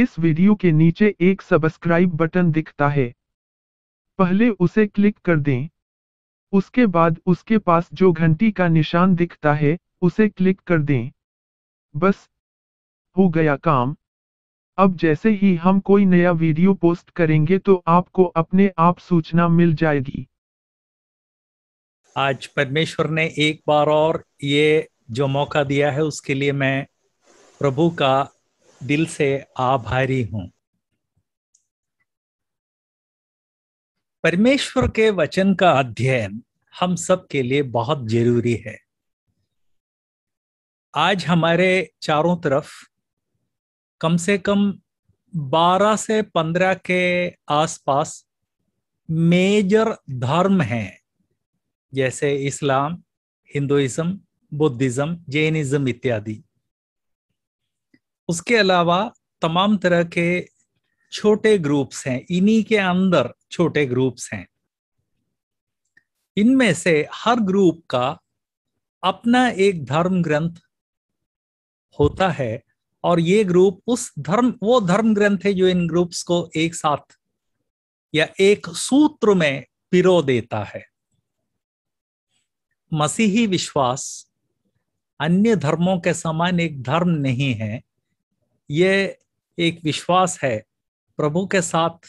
इस वीडियो के नीचे एक सब्सक्राइब बटन दिखता है पहले उसे क्लिक कर दें उसके बाद उसके पास जो घंटी का निशान दिखता है उसे क्लिक कर दें बस हो गया काम अब जैसे ही हम कोई नया वीडियो पोस्ट करेंगे तो आपको अपने आप सूचना मिल जाएगी आज परमेश्वर ने एक बार और ये जो मौका दिया है उसके लिए मैं प्रभु का दिल से आभारी हूं परमेश्वर के वचन का अध्ययन हम सब के लिए बहुत जरूरी है आज हमारे चारों तरफ कम से कम 12 से 15 के आसपास मेजर धर्म हैं जैसे इस्लाम हिंदुइज्म बुद्धिज्म जैनिज्म इत्यादि उसके अलावा तमाम तरह के छोटे ग्रुप्स हैं इन्हीं के अंदर छोटे ग्रुप्स हैं इनमें से हर ग्रुप का अपना एक धर्म ग्रंथ होता है और ये ग्रुप उस धर्म वो धर्म ग्रंथ है जो इन ग्रुप्स को एक साथ या एक सूत्र में पिरो देता है मसीही विश्वास अन्य धर्मों के समान एक धर्म नहीं है ये एक विश्वास है प्रभु के साथ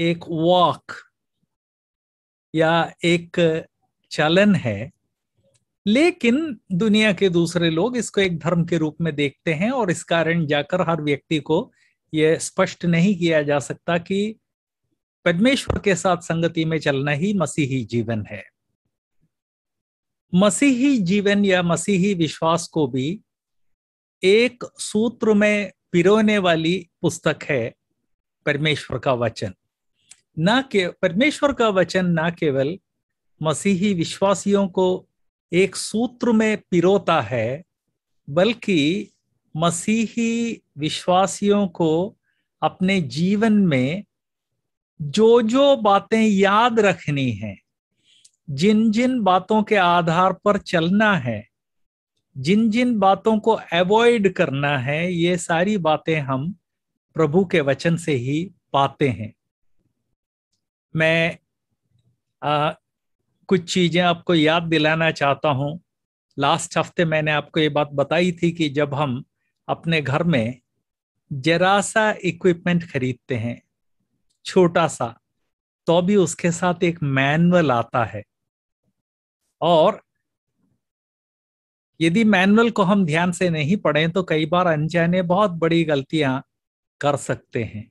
एक वॉक या एक चलन है लेकिन दुनिया के दूसरे लोग इसको एक धर्म के रूप में देखते हैं और इस कारण जाकर हर व्यक्ति को यह स्पष्ट नहीं किया जा सकता कि पद्मेश्वर के साथ संगति में चलना ही मसीही जीवन है मसीही जीवन या मसीही विश्वास को भी एक सूत्र में पिरोने वाली पुस्तक है परमेश्वर का वचन ना के परमेश्वर का वचन ना केवल मसीही विश्वासियों को एक सूत्र में पिरोता है बल्कि मसीही विश्वासियों को अपने जीवन में जो जो बातें याद रखनी हैं जिन जिन बातों के आधार पर चलना है जिन जिन बातों को अवॉइड करना है ये सारी बातें हम प्रभु के वचन से ही पाते हैं मैं आ, कुछ चीजें आपको याद दिलाना चाहता हूं लास्ट हफ्ते मैंने आपको ये बात बताई थी कि जब हम अपने घर में जरा सा इक्विपमेंट खरीदते हैं छोटा सा तो भी उसके साथ एक मैनुअल आता है और यदि मैनुअल को हम ध्यान से नहीं पढ़ें तो कई बार अनजाने बहुत बड़ी गलतियां कर सकते हैं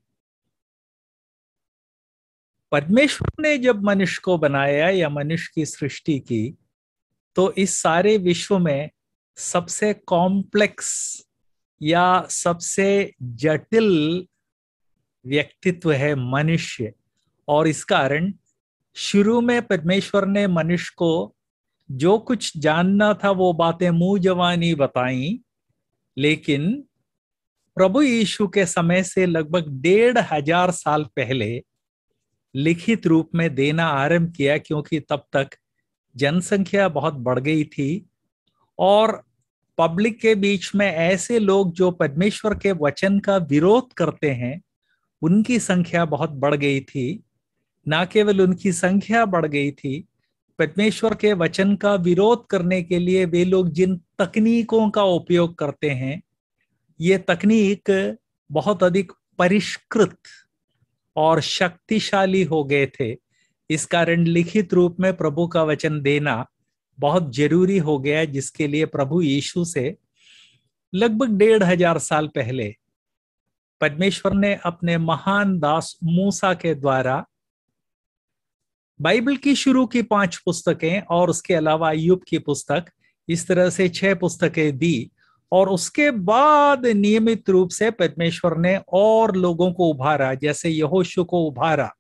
परमेश्वर ने जब मनुष्य को बनाया या मनुष्य की सृष्टि की तो इस सारे विश्व में सबसे कॉम्प्लेक्स या सबसे जटिल व्यक्तित्व है मनुष्य और इस कारण शुरू में परमेश्वर ने मनुष्य को जो कुछ जानना था वो बातें मुंह जवानी बताई लेकिन प्रभु यीशु के समय से लगभग डेढ़ हजार साल पहले लिखित रूप में देना आरंभ किया क्योंकि तब तक जनसंख्या बहुत बढ़ गई थी और पब्लिक के बीच में ऐसे लोग जो परमेश्वर के वचन का विरोध करते हैं उनकी संख्या बहुत बढ़ गई थी ना केवल उनकी संख्या बढ़ गई थी परमेश्वर के वचन का विरोध करने के लिए वे लोग जिन तकनीकों का उपयोग करते हैं ये तकनीक बहुत अधिक परिष्कृत और शक्तिशाली हो गए थे इस कारण लिखित रूप में प्रभु का वचन देना बहुत जरूरी हो गया जिसके लिए प्रभु यीशु से लगभग डेढ़ हजार साल पहले परमेश्वर ने अपने महान दास मूसा के द्वारा बाइबल की शुरू की पांच पुस्तकें और उसके अलावा अयुब की पुस्तक इस तरह से छह पुस्तकें दी और उसके बाद नियमित रूप से परमेश्वर ने और लोगों को उभारा जैसे यहोशु को उभारा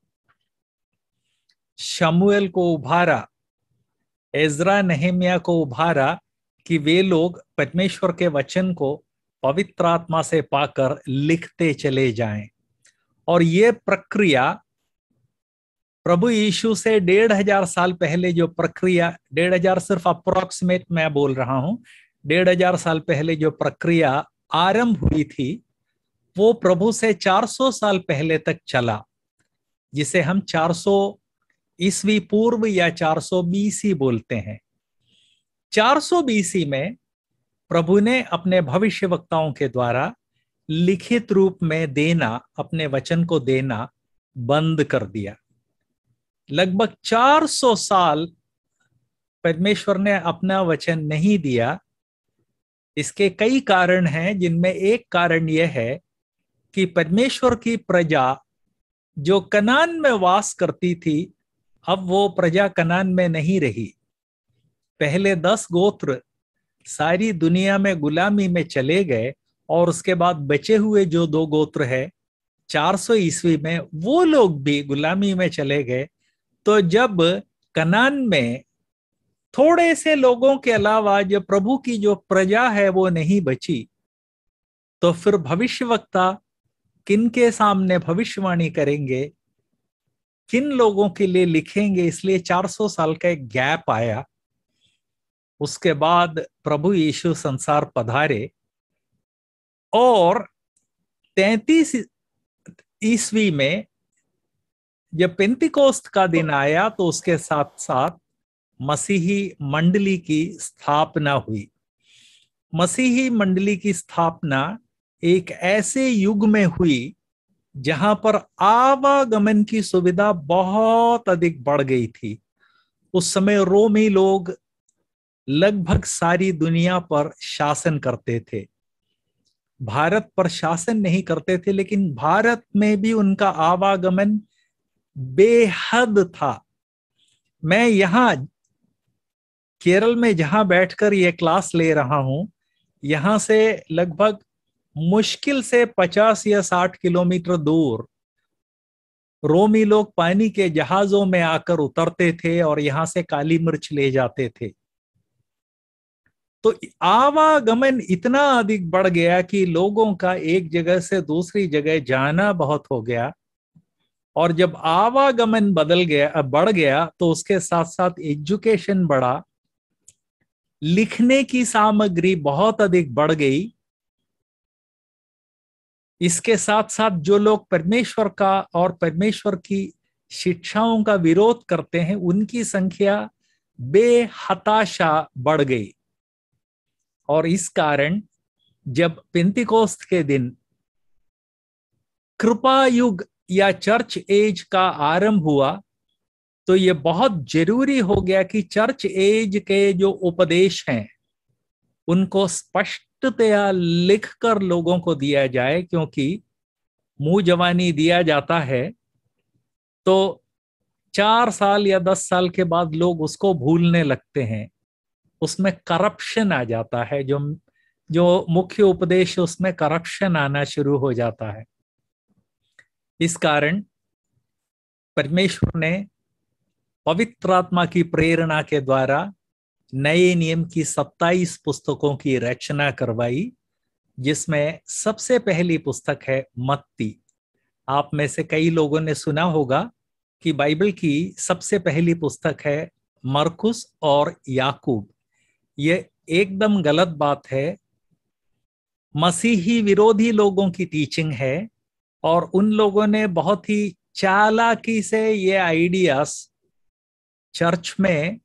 शमुएल को उभारा एजरा नहेमिया को उभारा कि वे लोग परमेश्वर के वचन को पवित्र आत्मा से पाकर लिखते चले जाएं और ये प्रक्रिया प्रभु यीशु से डेढ़ हजार साल पहले जो प्रक्रिया डेढ़ हजार सिर्फ अप्रोक्सीमेट मैं बोल रहा हूं डेढ़ हजार साल पहले जो प्रक्रिया आरंभ हुई थी वो प्रभु से 400 साल पहले तक चला जिसे हम 400 ईसवी पूर्व या 400 बीसी बोलते हैं 400 बीसी में प्रभु ने अपने भविष्य वक्ताओं के द्वारा लिखित रूप में देना अपने वचन को देना बंद कर दिया लगभग 400 साल परमेश्वर ने अपना वचन नहीं दिया इसके कई कारण हैं जिनमें एक कारण यह है कि परमेश्वर की प्रजा जो कनान में वास करती थी अब वो प्रजा कनान में नहीं रही पहले दस गोत्र सारी दुनिया में गुलामी में चले गए और उसके बाद बचे हुए जो दो गोत्र है 400 ईस्वी में वो लोग भी गुलामी में चले गए तो जब कनान में थोड़े से लोगों के अलावा जो प्रभु की जो प्रजा है वो नहीं बची तो फिर भविष्यवक्ता किन के सामने भविष्यवाणी करेंगे किन लोगों के लिए लिखेंगे इसलिए 400 साल का एक गैप आया उसके बाद प्रभु यीशु संसार पधारे और तैतीस ईस्वी में जब पेंतिकोस्त का दिन आया तो उसके साथ साथ मसीही मंडली की स्थापना हुई मसीही मंडली की स्थापना एक ऐसे युग में हुई जहां पर आवागमन की सुविधा बहुत अधिक बढ़ गई थी उस समय रोमी लोग लगभग सारी दुनिया पर शासन करते थे भारत पर शासन नहीं करते थे लेकिन भारत में भी उनका आवागमन बेहद था मैं यहाँ केरल में जहां बैठकर ये क्लास ले रहा हूं यहां से लगभग मुश्किल से 50 या 60 किलोमीटर दूर रोमी लोग पानी के जहाजों में आकर उतरते थे और यहां से काली मिर्च ले जाते थे तो आवागमन इतना अधिक बढ़ गया कि लोगों का एक जगह से दूसरी जगह जाना बहुत हो गया और जब आवागमन बदल गया बढ़ गया तो उसके साथ साथ एजुकेशन बढ़ा लिखने की सामग्री बहुत अधिक बढ़ गई इसके साथ साथ जो लोग परमेश्वर का और परमेश्वर की शिक्षाओं का विरोध करते हैं उनकी संख्या बेहताशा बढ़ गई और इस कारण जब पिंतिकोस्त के दिन कृपा युग या चर्च एज का आरंभ हुआ तो ये बहुत जरूरी हो गया कि चर्च एज के जो उपदेश हैं उनको स्पष्टतया लिख कर लोगों को दिया जाए क्योंकि मुंह जवानी दिया जाता है तो चार साल या दस साल के बाद लोग उसको भूलने लगते हैं उसमें करप्शन आ जाता है जो जो मुख्य उपदेश उसमें करप्शन आना शुरू हो जाता है इस कारण परमेश्वर ने पवित्र आत्मा की प्रेरणा के द्वारा नए नियम की सत्ताईस पुस्तकों की रचना करवाई जिसमें सबसे पहली पुस्तक है मत्ती आप में से कई लोगों ने सुना होगा कि बाइबल की सबसे पहली पुस्तक है मरकुस और याकूब ये एकदम गलत बात है मसीही विरोधी लोगों की टीचिंग है और उन लोगों ने बहुत ही चालाकी से ये आइडियाज चर्च में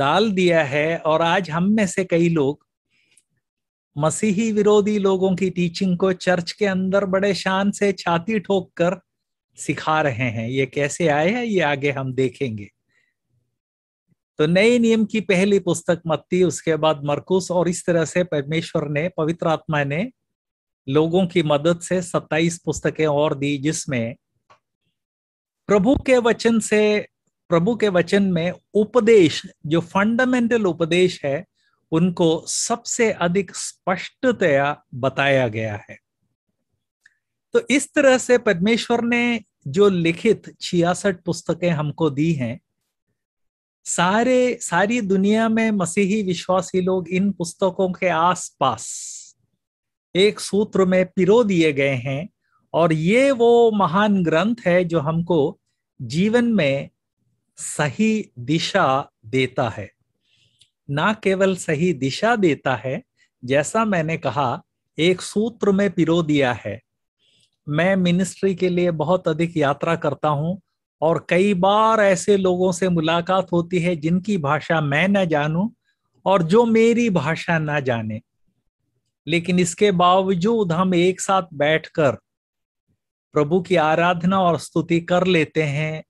डाल दिया है और आज हम में से कई लोग मसीही विरोधी लोगों की टीचिंग को चर्च के अंदर बड़े शान से छाती ठोक कर सिखा रहे हैं ये कैसे आए हैं ये आगे हम देखेंगे तो नए नियम की पहली पुस्तक मत्ती उसके बाद मरकुस और इस तरह से परमेश्वर ने पवित्र आत्मा ने लोगों की मदद से 27 पुस्तकें और दी जिसमें प्रभु के वचन से प्रभु के वचन में उपदेश जो फंडामेंटल उपदेश है उनको सबसे अधिक स्पष्टतया बताया गया है तो इस तरह से परमेश्वर ने जो लिखित छियासठ पुस्तकें हमको दी हैं सारे सारी दुनिया में मसीही विश्वासी लोग इन पुस्तकों के आसपास एक सूत्र में पिरो दिए गए हैं और ये वो महान ग्रंथ है जो हमको जीवन में सही दिशा देता है ना केवल सही दिशा देता है जैसा मैंने कहा एक सूत्र में पिरो दिया है मैं मिनिस्ट्री के लिए बहुत अधिक यात्रा करता हूं और कई बार ऐसे लोगों से मुलाकात होती है जिनकी भाषा मैं न जानूं और जो मेरी भाषा ना जाने लेकिन इसके बावजूद हम एक साथ बैठकर प्रभु की आराधना और स्तुति कर लेते हैं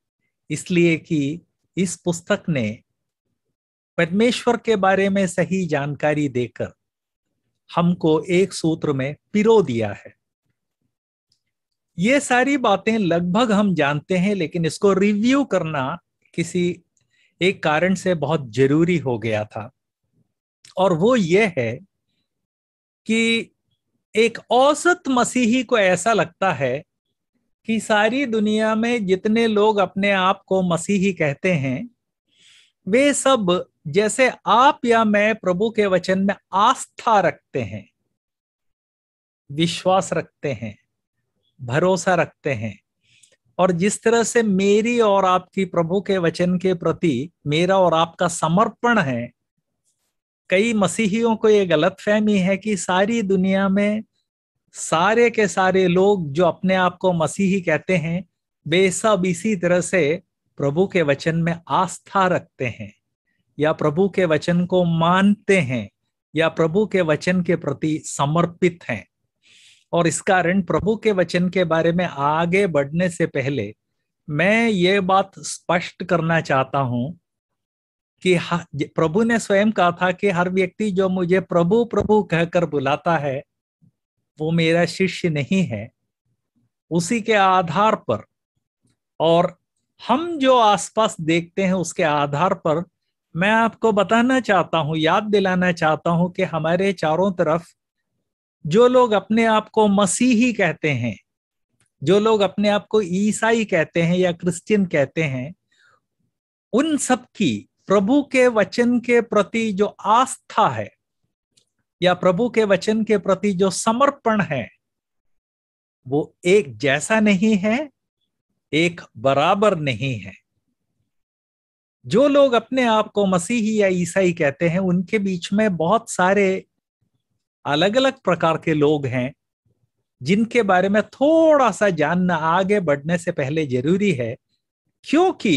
इसलिए कि इस पुस्तक ने परमेश्वर के बारे में सही जानकारी देकर हमको एक सूत्र में पिरो दिया है ये सारी बातें लगभग हम जानते हैं लेकिन इसको रिव्यू करना किसी एक कारण से बहुत जरूरी हो गया था और वो ये है कि एक औसत मसीही को ऐसा लगता है कि सारी दुनिया में जितने लोग अपने आप को मसीही कहते हैं वे सब जैसे आप या मैं प्रभु के वचन में आस्था रखते हैं विश्वास रखते हैं भरोसा रखते हैं और जिस तरह से मेरी और आपकी प्रभु के वचन के प्रति मेरा और आपका समर्पण है कई मसीहियों को ये गलत फहमी है कि सारी दुनिया में सारे के सारे लोग जो अपने आप को मसीही कहते हैं वे सब इसी तरह से प्रभु के वचन में आस्था रखते हैं या प्रभु के वचन को मानते हैं या प्रभु के वचन के प्रति समर्पित हैं और इस कारण प्रभु के वचन के बारे में आगे बढ़ने से पहले मैं ये बात स्पष्ट करना चाहता हूं कि प्रभु ने स्वयं कहा था कि हर व्यक्ति जो मुझे प्रभु प्रभु कहकर बुलाता है वो मेरा शिष्य नहीं है उसी के आधार पर और हम जो आसपास देखते हैं उसके आधार पर मैं आपको बताना चाहता हूं याद दिलाना चाहता हूं कि हमारे चारों तरफ जो लोग अपने आप को मसीही कहते हैं जो लोग अपने आप को ईसाई कहते हैं या क्रिश्चियन कहते हैं उन सब की प्रभु के वचन के प्रति जो आस्था है या प्रभु के वचन के प्रति जो समर्पण है वो एक जैसा नहीं है एक बराबर नहीं है जो लोग अपने आप को मसीही या ईसाई कहते हैं उनके बीच में बहुत सारे अलग अलग प्रकार के लोग हैं जिनके बारे में थोड़ा सा जानना आगे बढ़ने से पहले जरूरी है क्योंकि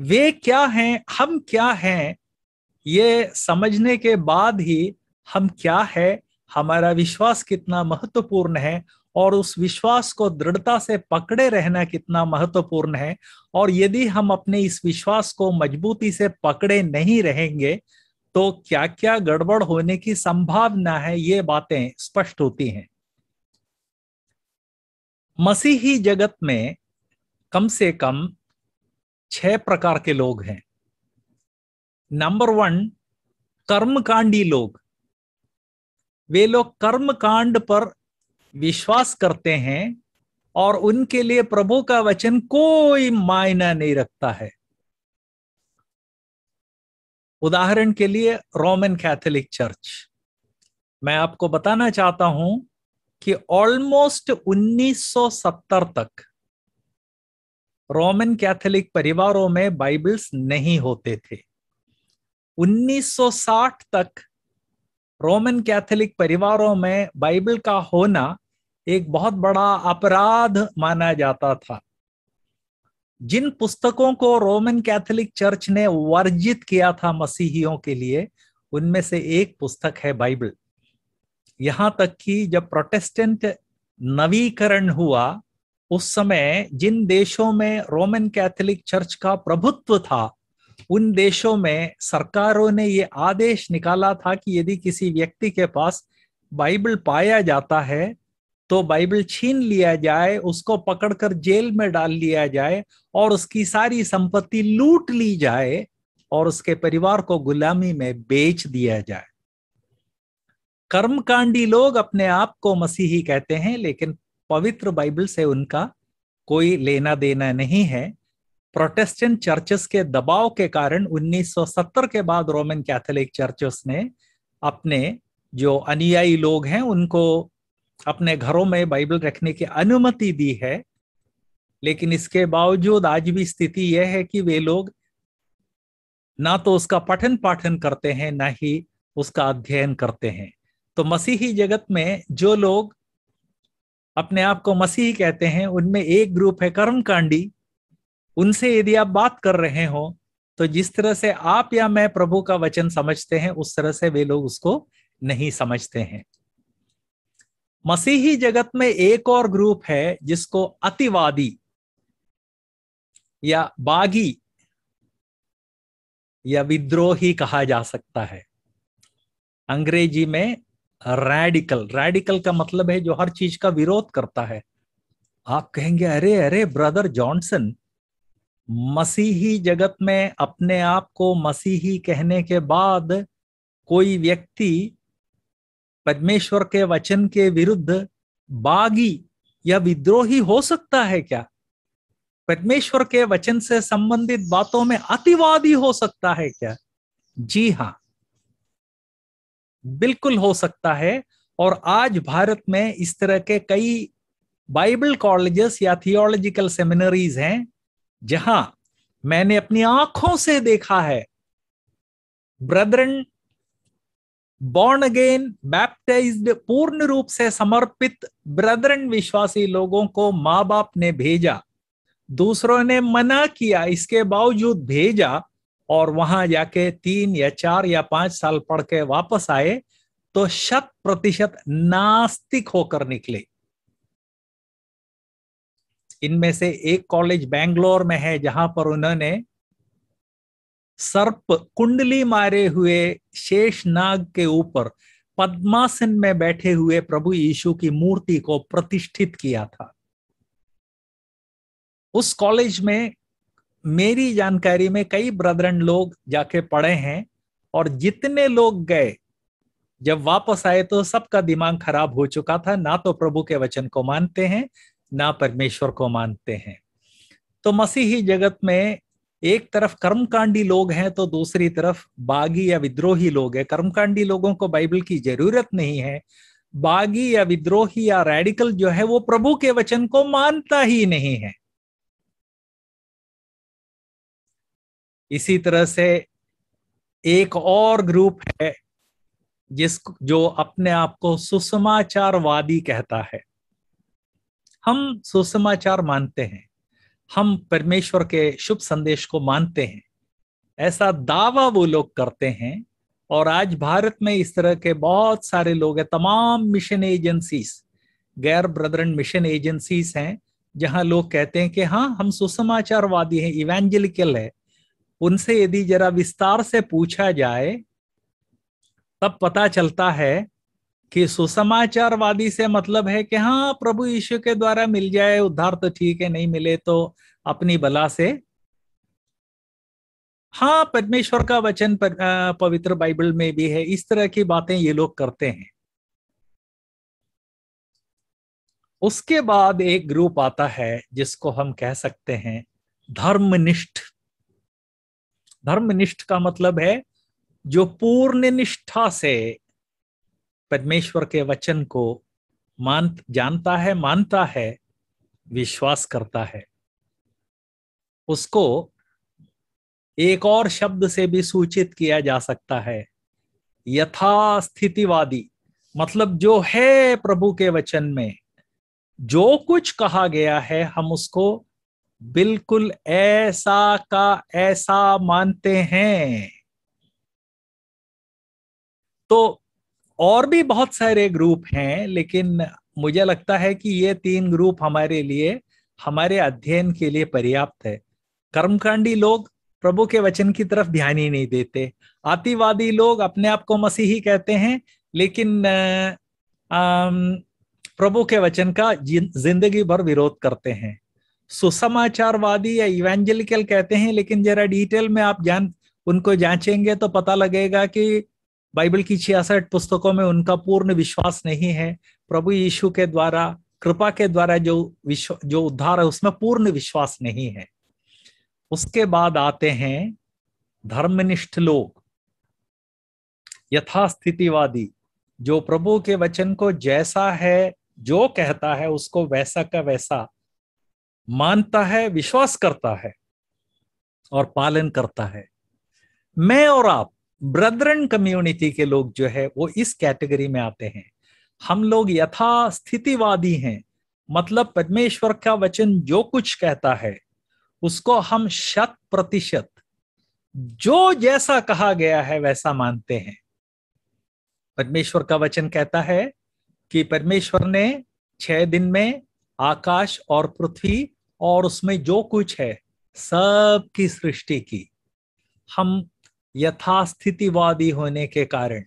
वे क्या हैं हम क्या हैं ये समझने के बाद ही हम क्या है हमारा विश्वास कितना महत्वपूर्ण है और उस विश्वास को दृढ़ता से पकड़े रहना कितना महत्वपूर्ण है और यदि हम अपने इस विश्वास को मजबूती से पकड़े नहीं रहेंगे तो क्या क्या गड़बड़ होने की संभावना है ये बातें स्पष्ट होती हैं मसीही जगत में कम से कम छह प्रकार के लोग हैं नंबर वन कर्मकांडी लोग वे लोग कर्म कांड पर विश्वास करते हैं और उनके लिए प्रभु का वचन कोई मायना नहीं रखता है उदाहरण के लिए रोमन कैथोलिक चर्च मैं आपको बताना चाहता हूं कि ऑलमोस्ट 1970 तक रोमन कैथोलिक परिवारों में बाइबल्स नहीं होते थे 1960 तक रोमन कैथोलिक परिवारों में बाइबल का होना एक बहुत बड़ा अपराध माना जाता था जिन पुस्तकों को रोमन कैथोलिक चर्च ने वर्जित किया था मसीहियों के लिए उनमें से एक पुस्तक है बाइबल यहाँ तक कि जब प्रोटेस्टेंट नवीकरण हुआ उस समय जिन देशों में रोमन कैथोलिक चर्च का प्रभुत्व था उन देशों में सरकारों ने ये आदेश निकाला था कि यदि किसी व्यक्ति के पास बाइबल पाया जाता है तो बाइबल छीन लिया जाए उसको पकड़कर जेल में डाल लिया जाए और उसकी सारी संपत्ति लूट ली जाए और उसके परिवार को गुलामी में बेच दिया जाए कर्मकांडी लोग अपने आप को मसीही कहते हैं लेकिन पवित्र बाइबल से उनका कोई लेना देना नहीं है प्रोटेस्टेंट चर्चेस के दबाव के कारण 1970 के बाद रोमन कैथोलिक चर्चेस ने अपने जो अनुयायी लोग हैं उनको अपने घरों में बाइबल रखने की अनुमति दी है लेकिन इसके बावजूद आज भी स्थिति यह है कि वे लोग ना तो उसका पठन पाठन करते हैं ना ही उसका अध्ययन करते हैं तो मसीही जगत में जो लोग अपने आप को मसीह कहते हैं उनमें एक ग्रुप है कर्मकांडी उनसे यदि आप बात कर रहे हो तो जिस तरह से आप या मैं प्रभु का वचन समझते हैं उस तरह से वे लोग उसको नहीं समझते हैं मसीही जगत में एक और ग्रुप है जिसको अतिवादी या बागी या विद्रोही कहा जा सकता है अंग्रेजी में रैडिकल रैडिकल का मतलब है जो हर चीज का विरोध करता है आप कहेंगे अरे अरे ब्रदर जॉनसन मसीही जगत में अपने आप को मसीही कहने के बाद कोई व्यक्ति पद्मेश्वर के वचन के विरुद्ध बागी या विद्रोही हो सकता है क्या पद्मेश्वर के वचन से संबंधित बातों में अतिवादी हो सकता है क्या जी हाँ बिल्कुल हो सकता है और आज भारत में इस तरह के कई बाइबल कॉलेजेस या थियोलॉजिकल सेमिनरीज हैं जहां मैंने अपनी आंखों से देखा है ब्रदरन बॉर्न अगेन बैप्टाइज पूर्ण रूप से समर्पित ब्रदरन विश्वासी लोगों को माँ बाप ने भेजा दूसरों ने मना किया इसके बावजूद भेजा और वहां जाके तीन या चार या पांच साल पढ़ के वापस आए तो शत प्रतिशत नास्तिक होकर निकले इनमें से एक कॉलेज बैंगलोर में है जहां पर उन्होंने सर्प कुंडली मारे हुए शेष नाग के ऊपर पद्मासन में बैठे हुए प्रभु यीशु की मूर्ति को प्रतिष्ठित किया था उस कॉलेज में मेरी जानकारी में कई ब्रदरन लोग जाके पढ़े हैं और जितने लोग गए जब वापस आए तो सबका दिमाग खराब हो चुका था ना तो प्रभु के वचन को मानते हैं ना परमेश्वर को मानते हैं तो मसीही जगत में एक तरफ कर्मकांडी लोग हैं तो दूसरी तरफ बागी या विद्रोही लोग हैं कर्मकांडी लोगों को बाइबल की जरूरत नहीं है बागी या विद्रोही या रेडिकल जो है वो प्रभु के वचन को मानता ही नहीं है इसी तरह से एक और ग्रुप है जिस जो अपने आप को सुसमाचारवादी कहता है हम सुसमाचार मानते हैं हम परमेश्वर के शुभ संदेश को मानते हैं ऐसा दावा वो लोग करते हैं और आज भारत में इस तरह के बहुत सारे लोग हैं तमाम मिशन एजेंसीज गैर ब्रदरन मिशन एजेंसीज हैं जहां लोग कहते हैं कि हाँ हम सुसमाचारवादी हैं इवेंजलिकल है उनसे यदि जरा विस्तार से पूछा जाए तब पता चलता है कि सुसमाचारवादी से मतलब है कि हाँ प्रभु यीशु के द्वारा मिल जाए उद्धार तो ठीक है नहीं मिले तो अपनी बला से हाँ परमेश्वर का वचन पवित्र बाइबल में भी है इस तरह की बातें ये लोग करते हैं उसके बाद एक ग्रुप आता है जिसको हम कह सकते हैं धर्मनिष्ठ धर्मनिष्ठ का मतलब है जो पूर्ण निष्ठा से परमेश्वर के वचन को मान जानता है मानता है विश्वास करता है उसको एक और शब्द से भी सूचित किया जा सकता है यथास्थितिवादी मतलब जो है प्रभु के वचन में जो कुछ कहा गया है हम उसको बिल्कुल ऐसा का ऐसा मानते हैं तो और भी बहुत सारे ग्रुप हैं लेकिन मुझे लगता है कि ये तीन ग्रुप हमारे लिए हमारे अध्ययन के लिए पर्याप्त है कर्मकांडी लोग प्रभु के वचन की तरफ ध्यान ही नहीं देते आतिवादी लोग अपने आप को मसीही कहते हैं लेकिन प्रभु के वचन का जिंदगी भर विरोध करते हैं सुसमाचारवादी या इवेंजलिकल कहते हैं लेकिन जरा डिटेल में आप जान उनको जांचेंगे तो पता लगेगा कि बाइबल की छियासठ पुस्तकों में उनका पूर्ण विश्वास नहीं है प्रभु यीशु के द्वारा कृपा के द्वारा जो विश्व जो उद्धार है उसमें पूर्ण विश्वास नहीं है उसके बाद आते हैं धर्मनिष्ठ लोग यथास्थितिवादी जो प्रभु के वचन को जैसा है जो कहता है उसको वैसा का वैसा मानता है विश्वास करता है और पालन करता है मैं और आप ब्रदरन कम्युनिटी के लोग जो है वो इस कैटेगरी में आते हैं हम लोग यथास्थितिवादी हैं मतलब परमेश्वर का वचन जो कुछ कहता है उसको हम शत प्रतिशत जो जैसा कहा गया है वैसा मानते हैं परमेश्वर का वचन कहता है कि परमेश्वर ने छह दिन में आकाश और पृथ्वी और उसमें जो कुछ है सब की सृष्टि की हम यथास्थितिवादी होने के कारण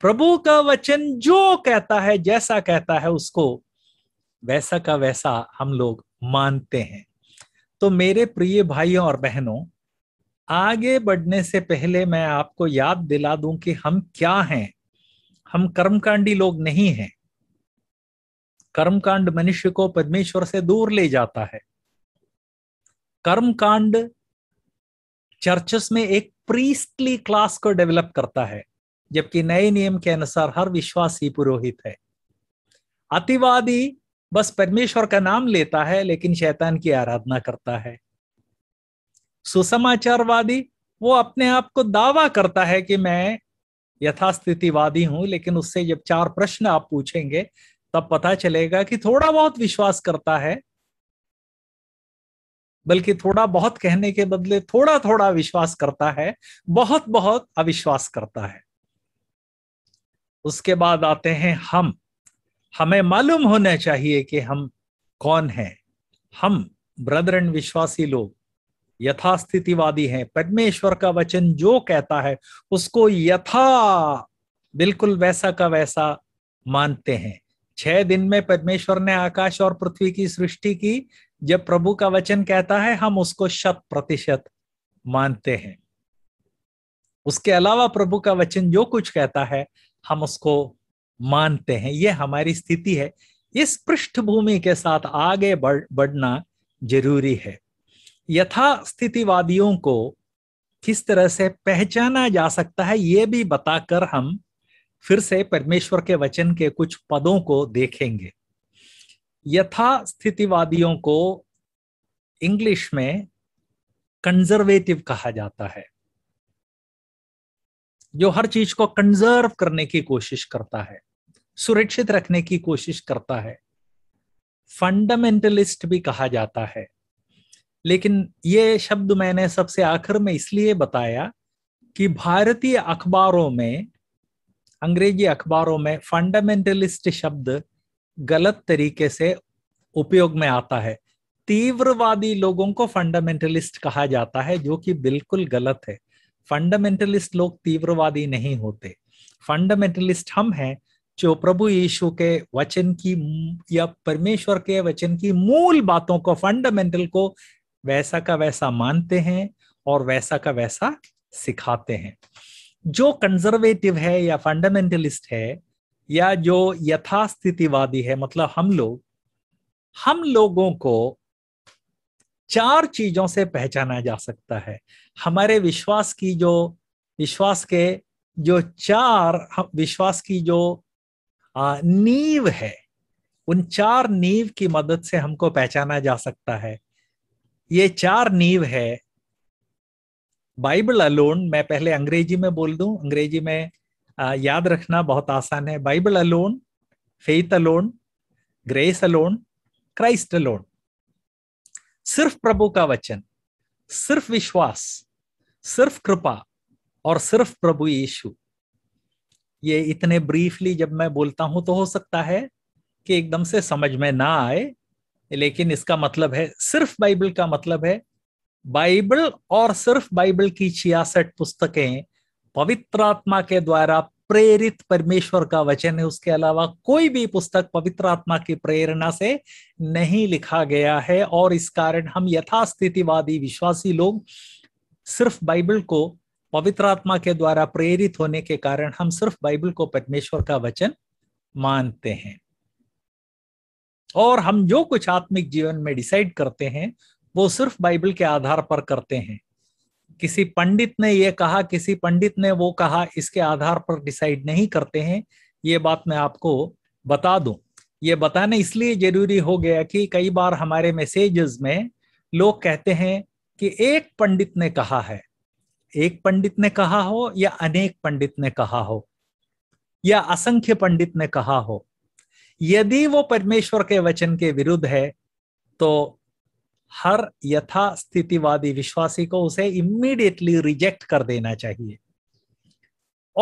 प्रभु का वचन जो कहता है जैसा कहता है उसको वैसा का वैसा हम लोग मानते हैं तो मेरे प्रिय भाइयों और बहनों आगे बढ़ने से पहले मैं आपको याद दिला दूं कि हम क्या हैं हम कर्मकांडी लोग नहीं हैं कर्मकांड मनुष्य को परमेश्वर से दूर ले जाता है कर्म कांड चर्चस में एक प्रीस्टली क्लास को डेवलप करता है जबकि नए नियम के अनुसार हर विश्वास ही पुरोहित है अतिवादी बस परमेश्वर का नाम लेता है लेकिन शैतान की आराधना करता है सुसमाचारवादी वो अपने आप को दावा करता है कि मैं यथास्थितिवादी हूं लेकिन उससे जब चार प्रश्न आप पूछेंगे तब पता चलेगा कि थोड़ा बहुत विश्वास करता है बल्कि थोड़ा बहुत कहने के बदले थोड़ा थोड़ा विश्वास करता है बहुत बहुत अविश्वास करता है उसके बाद आते हैं हम हमें मालूम होना चाहिए कि हम कौन हैं हम ब्रदर एंड विश्वासी लोग यथास्थितिवादी हैं परमेश्वर का वचन जो कहता है उसको यथा बिल्कुल वैसा का वैसा मानते हैं छह दिन में परमेश्वर ने आकाश और पृथ्वी की सृष्टि की जब प्रभु का वचन कहता है हम उसको शत प्रतिशत मानते हैं उसके अलावा प्रभु का वचन जो कुछ कहता है हम उसको मानते हैं यह हमारी स्थिति है इस पृष्ठभूमि के साथ आगे बढ़ बढ़ना जरूरी है यथा स्थितिवादियों को किस तरह से पहचाना जा सकता है ये भी बताकर हम फिर से परमेश्वर के वचन के कुछ पदों को देखेंगे यथास्थितिवादियों को इंग्लिश में कंजर्वेटिव कहा जाता है जो हर चीज को कंजर्व करने की कोशिश करता है सुरक्षित रखने की कोशिश करता है फंडामेंटलिस्ट भी कहा जाता है लेकिन ये शब्द मैंने सबसे आखिर में इसलिए बताया कि भारतीय अखबारों में अंग्रेजी अखबारों में फंडामेंटलिस्ट शब्द गलत तरीके से उपयोग में आता है तीव्रवादी लोगों को फंडामेंटलिस्ट कहा जाता है जो कि बिल्कुल गलत है फंडामेंटलिस्ट लोग तीव्रवादी नहीं होते फंडामेंटलिस्ट हम हैं जो प्रभु यीशु के वचन की या परमेश्वर के वचन की मूल बातों को फंडामेंटल को वैसा का वैसा मानते हैं और वैसा का वैसा सिखाते हैं जो कंजर्वेटिव है या फंडामेंटलिस्ट है या जो यथास्थितिवादी है मतलब हम लोग हम लोगों को चार चीजों से पहचाना जा सकता है हमारे विश्वास की जो विश्वास के जो चार विश्वास की जो नींव है उन चार नींव की मदद से हमको पहचाना जा सकता है ये चार नींव है बाइबल अलोन मैं पहले अंग्रेजी में बोल दूं अंग्रेजी में याद रखना बहुत आसान है Bible alone faith alone grace alone Christ alone सिर्फ प्रभु का वचन सिर्फ विश्वास सिर्फ कृपा और सिर्फ प्रभु यीशु ये इतने ब्रीफली जब मैं बोलता हूं तो हो सकता है कि एकदम से समझ में ना आए लेकिन इसका मतलब है सिर्फ बाइबल का मतलब है बाइबल और सिर्फ बाइबल की छियासठ पुस्तकें पवित्र आत्मा के द्वारा प्रेरित परमेश्वर का वचन है उसके अलावा कोई भी पुस्तक पवित्र आत्मा की प्रेरणा से नहीं लिखा गया है और इस कारण हम यथास्थितिवादी विश्वासी लोग सिर्फ बाइबल को पवित्र आत्मा के द्वारा प्रेरित होने के कारण हम सिर्फ बाइबल को परमेश्वर का वचन मानते हैं और हम जो कुछ आत्मिक जीवन में डिसाइड करते हैं वो सिर्फ बाइबल के आधार पर करते हैं किसी पंडित ने ये कहा किसी पंडित ने वो कहा इसके आधार पर डिसाइड नहीं करते हैं ये बात मैं आपको बता दूं ये बताना इसलिए जरूरी हो गया कि कई बार हमारे मैसेजेस में लोग कहते हैं कि एक पंडित ने कहा है एक पंडित ने कहा हो या अनेक पंडित ने कहा हो या असंख्य पंडित ने कहा हो यदि वो परमेश्वर के वचन के विरुद्ध है तो हर यथास्थितिवादी विश्वासी को उसे इमीडिएटली रिजेक्ट कर देना चाहिए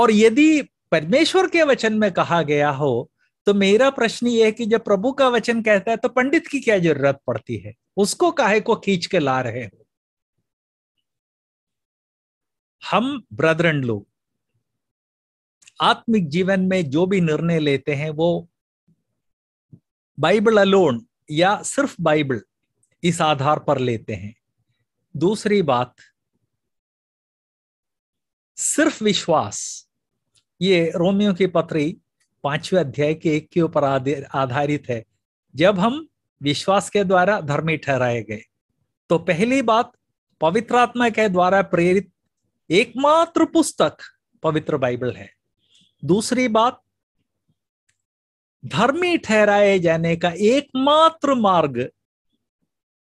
और यदि परमेश्वर के वचन में कहा गया हो तो मेरा प्रश्न यह है कि जब प्रभु का वचन कहता है तो पंडित की क्या जरूरत पड़ती है उसको काहे को खींच के ला रहे हो हम ब्रदरन लोग आत्मिक जीवन में जो भी निर्णय लेते हैं वो बाइबल अलोन या सिर्फ बाइबल इस आधार पर लेते हैं दूसरी बात सिर्फ विश्वास ये रोमियो की पत्री पांचवें अध्याय के एक के ऊपर आधारित है जब हम विश्वास के द्वारा धर्मी ठहराए गए तो पहली बात पवित्र आत्मा के द्वारा प्रेरित एकमात्र पुस्तक पवित्र बाइबल है दूसरी बात धर्मी ठहराए जाने का एकमात्र मार्ग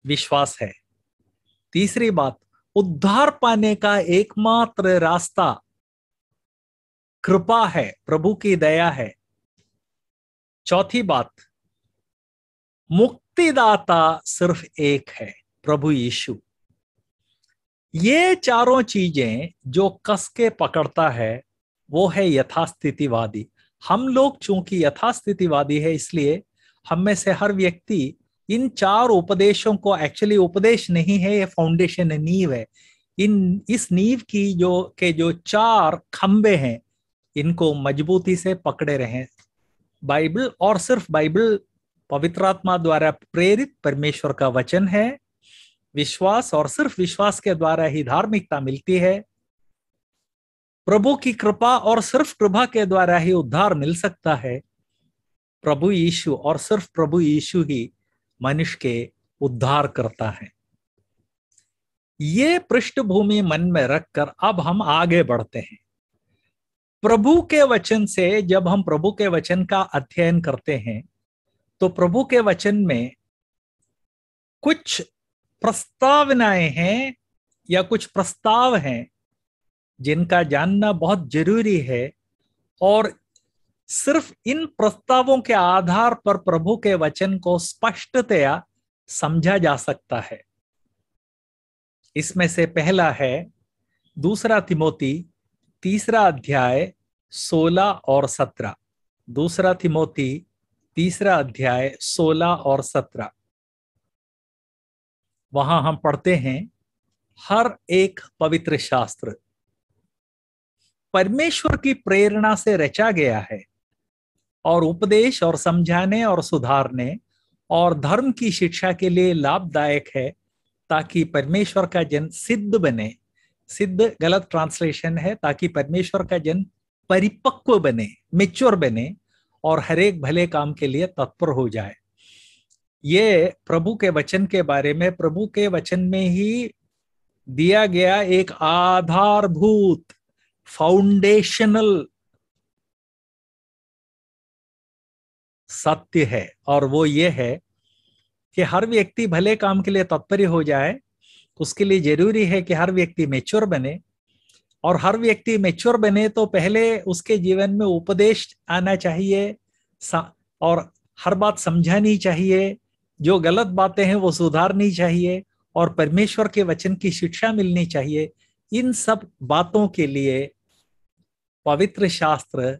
विश्वास है तीसरी बात उद्धार पाने का एकमात्र रास्ता कृपा है प्रभु की दया है चौथी बात मुक्तिदाता सिर्फ एक है प्रभु यीशु ये चारों चीजें जो कस के पकड़ता है वो है यथास्थितिवादी हम लोग चूंकि यथास्थितिवादी है इसलिए हम में से हर व्यक्ति इन चार उपदेशों को एक्चुअली उपदेश नहीं है ये फाउंडेशन नींव है इन इस नींव की जो के जो चार खंबे हैं इनको मजबूती से पकड़े रहे बाइबल और सिर्फ बाइबल पवित्र आत्मा द्वारा प्रेरित परमेश्वर का वचन है विश्वास और सिर्फ विश्वास के द्वारा ही धार्मिकता मिलती है प्रभु की कृपा और सिर्फ कृपा के द्वारा ही उद्धार मिल सकता है प्रभु यीशु और सिर्फ प्रभु यीशु ही मनुष्य के उद्धार करता है ये पृष्ठभूमि मन में रखकर अब हम आगे बढ़ते हैं प्रभु के वचन से जब हम प्रभु के वचन का अध्ययन करते हैं तो प्रभु के वचन में कुछ प्रस्तावनाएं हैं या कुछ प्रस्ताव हैं जिनका जानना बहुत जरूरी है और सिर्फ इन प्रस्तावों के आधार पर प्रभु के वचन को स्पष्टतया समझा जा सकता है इसमें से पहला है दूसरा तिमोती तीसरा अध्याय सोलह और सत्रह दूसरा तिमोती तीसरा अध्याय सोलह और सत्रह वहां हम पढ़ते हैं हर एक पवित्र शास्त्र परमेश्वर की प्रेरणा से रचा गया है और उपदेश और समझाने और सुधारने और धर्म की शिक्षा के लिए लाभदायक है ताकि परमेश्वर का जन सिद्ध बने सिद्ध गलत ट्रांसलेशन है ताकि परमेश्वर का जन परिपक्व बने मेच्योर बने और हरेक भले काम के लिए तत्पर हो जाए ये प्रभु के वचन के बारे में प्रभु के वचन में ही दिया गया एक आधारभूत फाउंडेशनल सत्य है और वो ये है कि हर व्यक्ति भले काम के लिए तत्पर हो जाए उसके लिए जरूरी है कि हर व्यक्ति मेच्योर बने और हर व्यक्ति मेच्योर बने तो पहले उसके जीवन में उपदेश आना चाहिए और हर बात समझानी चाहिए जो गलत बातें हैं वो सुधारनी चाहिए और परमेश्वर के वचन की शिक्षा मिलनी चाहिए इन सब बातों के लिए पवित्र शास्त्र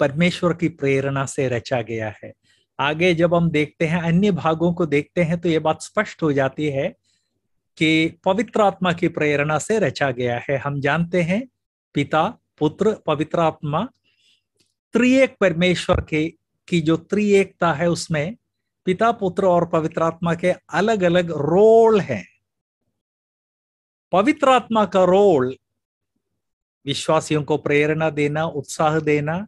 परमेश्वर की प्रेरणा से रचा गया है आगे जब हम देखते हैं अन्य भागों को देखते हैं तो ये बात स्पष्ट हो जाती है कि पवित्र आत्मा की प्रेरणा से रचा गया है हम जानते हैं पिता पुत्र पवित्र आत्मा त्रिएक परमेश्वर के की जो त्रिएकता है उसमें पिता पुत्र और पवित्र आत्मा के अलग अलग रोल हैं पवित्र आत्मा का रोल विश्वासियों को प्रेरणा देना उत्साह देना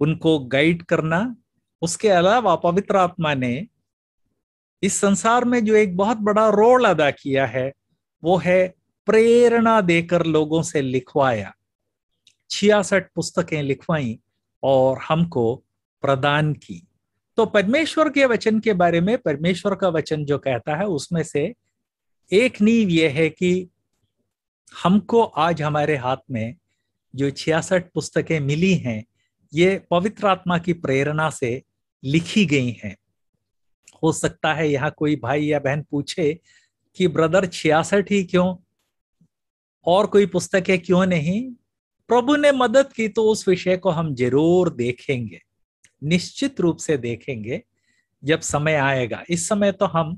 उनको गाइड करना उसके अलावा पवित्र आत्मा ने इस संसार में जो एक बहुत बड़ा रोल अदा किया है वो है प्रेरणा देकर लोगों से लिखवाया छियासठ पुस्तकें लिखवाई और हमको प्रदान की तो परमेश्वर के वचन के बारे में परमेश्वर का वचन जो कहता है उसमें से एक नींव यह है कि हमको आज हमारे हाथ में जो छियासठ पुस्तकें मिली हैं ये पवित्र आत्मा की प्रेरणा से लिखी गई हैं हो सकता है यहाँ कोई भाई या बहन पूछे कि ब्रदर छियासठ ही क्यों और कोई पुस्तक है क्यों नहीं प्रभु ने मदद की तो उस विषय को हम जरूर देखेंगे निश्चित रूप से देखेंगे जब समय आएगा इस समय तो हम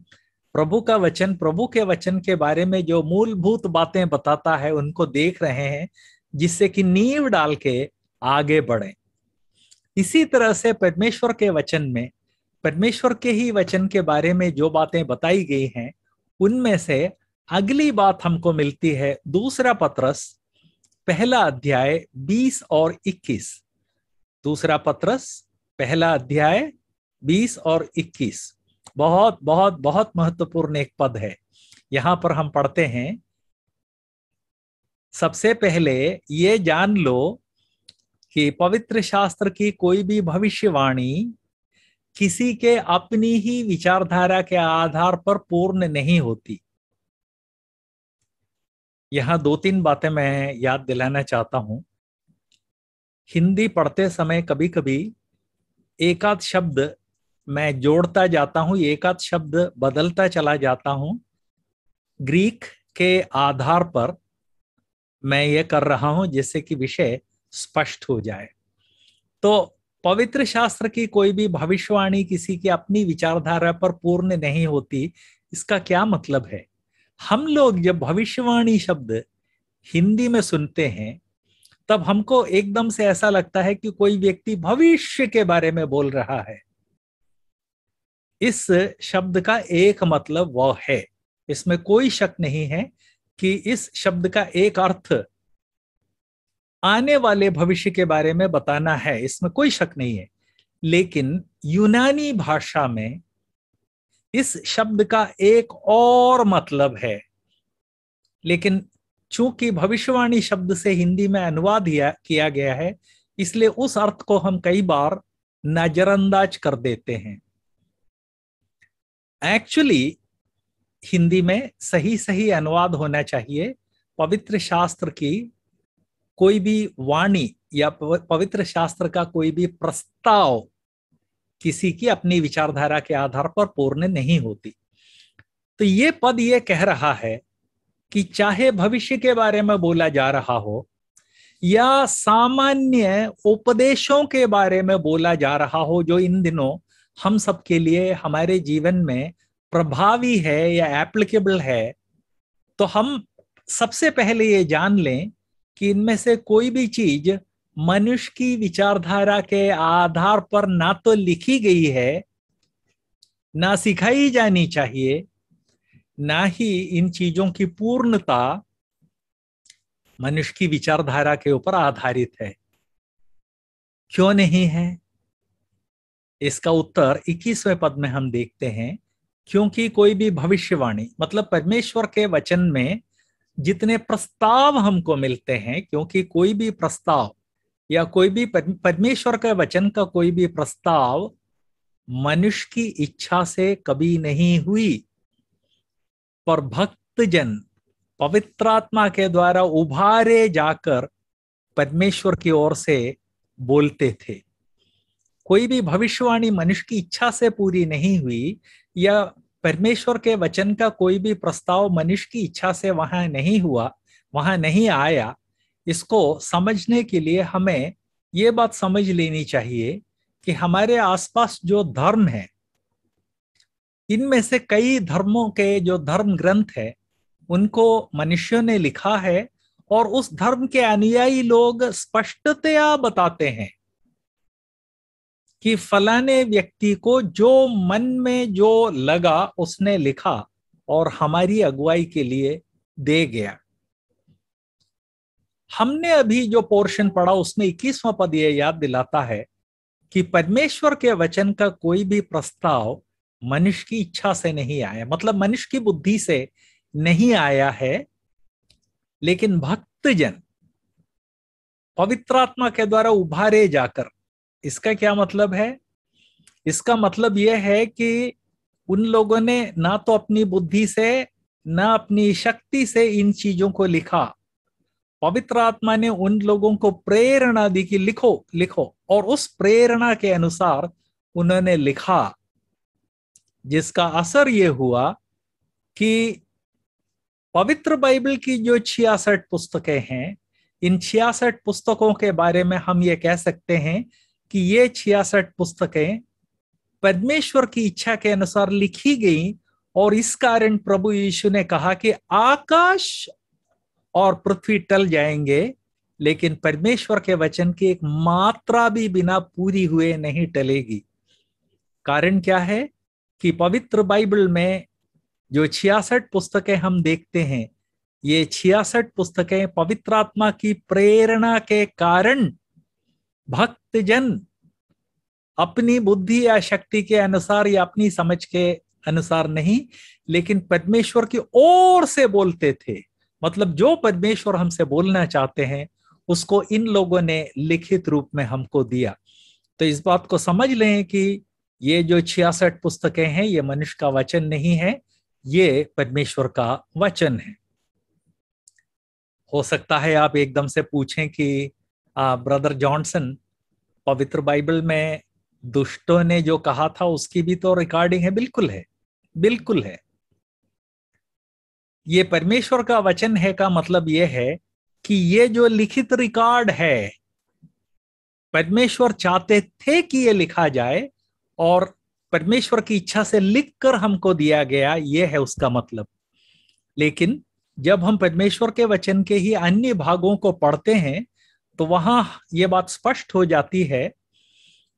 प्रभु का वचन प्रभु के वचन के बारे में जो मूलभूत बातें बताता है उनको देख रहे हैं जिससे कि नींव डाल के आगे बढ़े इसी तरह से परमेश्वर के वचन में परमेश्वर के ही वचन के बारे में जो बातें बताई गई हैं उनमें से अगली बात हमको मिलती है दूसरा पत्रस पहला अध्याय 20 और 21 दूसरा पत्रस पहला अध्याय 20 और 21 बहुत बहुत बहुत महत्वपूर्ण एक पद है यहां पर हम पढ़ते हैं सबसे पहले ये जान लो कि पवित्र शास्त्र की कोई भी भविष्यवाणी किसी के अपनी ही विचारधारा के आधार पर पूर्ण नहीं होती यहां दो तीन बातें मैं याद दिलाना चाहता हूं हिंदी पढ़ते समय कभी कभी एकाध शब्द मैं जोड़ता जाता हूं एकाध शब्द बदलता चला जाता हूं ग्रीक के आधार पर मैं ये कर रहा हूं जैसे कि विषय स्पष्ट हो जाए तो पवित्र शास्त्र की कोई भी भविष्यवाणी किसी की अपनी विचारधारा पर पूर्ण नहीं होती इसका क्या मतलब है हम लोग जब भविष्यवाणी शब्द हिंदी में सुनते हैं तब हमको एकदम से ऐसा लगता है कि कोई व्यक्ति भविष्य के बारे में बोल रहा है इस शब्द का एक मतलब वह है इसमें कोई शक नहीं है कि इस शब्द का एक अर्थ आने वाले भविष्य के बारे में बताना है इसमें कोई शक नहीं है लेकिन यूनानी भाषा में इस शब्द का एक और मतलब है लेकिन चूंकि भविष्यवाणी शब्द से हिंदी में अनुवाद किया गया है इसलिए उस अर्थ को हम कई बार नजरअंदाज कर देते हैं एक्चुअली हिंदी में सही सही अनुवाद होना चाहिए पवित्र शास्त्र की कोई भी वाणी या पवित्र शास्त्र का कोई भी प्रस्ताव किसी की अपनी विचारधारा के आधार पर पूर्ण नहीं होती तो ये पद ये कह रहा है कि चाहे भविष्य के बारे में बोला जा रहा हो या सामान्य उपदेशों के बारे में बोला जा रहा हो जो इन दिनों हम सबके लिए हमारे जीवन में प्रभावी है या एप्लीकेबल है तो हम सबसे पहले ये जान लें कि इनमें से कोई भी चीज मनुष्य की विचारधारा के आधार पर ना तो लिखी गई है ना सिखाई जानी चाहिए ना ही इन चीजों की पूर्णता मनुष्य की विचारधारा के ऊपर आधारित है क्यों नहीं है इसका उत्तर 21वें पद में हम देखते हैं क्योंकि कोई भी भविष्यवाणी मतलब परमेश्वर के वचन में जितने प्रस्ताव हमको मिलते हैं क्योंकि कोई भी प्रस्ताव या कोई भी परमेश्वर के वचन का कोई भी प्रस्ताव मनुष्य की इच्छा से कभी नहीं हुई पर भक्त जन पवित्र आत्मा के द्वारा उभारे जाकर परमेश्वर की ओर से बोलते थे कोई भी भविष्यवाणी मनुष्य की इच्छा से पूरी नहीं हुई या परमेश्वर के वचन का कोई भी प्रस्ताव मनुष्य की इच्छा से वहां नहीं हुआ वहां नहीं आया इसको समझने के लिए हमें ये बात समझ लेनी चाहिए कि हमारे आसपास जो धर्म है इनमें से कई धर्मों के जो धर्म ग्रंथ है उनको मनुष्यों ने लिखा है और उस धर्म के अनुयायी लोग स्पष्टतया बताते हैं कि फलाने व्यक्ति को जो मन में जो लगा उसने लिखा और हमारी अगुवाई के लिए दे गया हमने अभी जो पोर्शन पढ़ा उसमें इक्कीसवां पद यह याद दिलाता है कि परमेश्वर के वचन का कोई भी प्रस्ताव मनुष्य की इच्छा से नहीं आया मतलब मनुष्य की बुद्धि से नहीं आया है लेकिन भक्तजन पवित्र आत्मा के द्वारा उभारे जाकर इसका क्या मतलब है इसका मतलब यह है कि उन लोगों ने ना तो अपनी बुद्धि से ना अपनी शक्ति से इन चीजों को लिखा पवित्र आत्मा ने उन लोगों को प्रेरणा दी कि लिखो लिखो और उस प्रेरणा के अनुसार उन्होंने लिखा जिसका असर ये हुआ कि पवित्र बाइबल की जो छियासठ पुस्तकें हैं इन छियासठ पुस्तकों के बारे में हम ये कह सकते हैं कि ये छियासठ पुस्तकें पद्मेश्वर की इच्छा के अनुसार लिखी गई और इस कारण प्रभु यीशु ने कहा कि आकाश और पृथ्वी टल जाएंगे लेकिन परमेश्वर के वचन की एक मात्रा भी बिना पूरी हुए नहीं टलेगी कारण क्या है कि पवित्र बाइबल में जो छियासठ पुस्तकें हम देखते हैं ये छियासठ पुस्तकें पवित्र आत्मा की प्रेरणा के कारण भक्त जन अपनी बुद्धि या शक्ति के अनुसार या अपनी समझ के अनुसार नहीं लेकिन पद्मेश्वर की ओर से बोलते थे मतलब जो पद्मेश्वर हमसे बोलना चाहते हैं उसको इन लोगों ने लिखित रूप में हमको दिया तो इस बात को समझ लें कि ये जो छियासठ पुस्तकें हैं ये मनुष्य का वचन नहीं है ये परमेश्वर का वचन है हो सकता है आप एकदम से पूछें कि ब्रदर जॉनसन पवित्र बाइबल में दुष्टों ने जो कहा था उसकी भी तो रिकॉर्डिंग है बिल्कुल है बिल्कुल है ये परमेश्वर का वचन है का मतलब यह है कि ये जो लिखित रिकॉर्ड है परमेश्वर चाहते थे कि ये लिखा जाए और परमेश्वर की इच्छा से लिख कर हमको दिया गया ये है उसका मतलब लेकिन जब हम परमेश्वर के वचन के ही अन्य भागों को पढ़ते हैं तो वहां ये बात स्पष्ट हो जाती है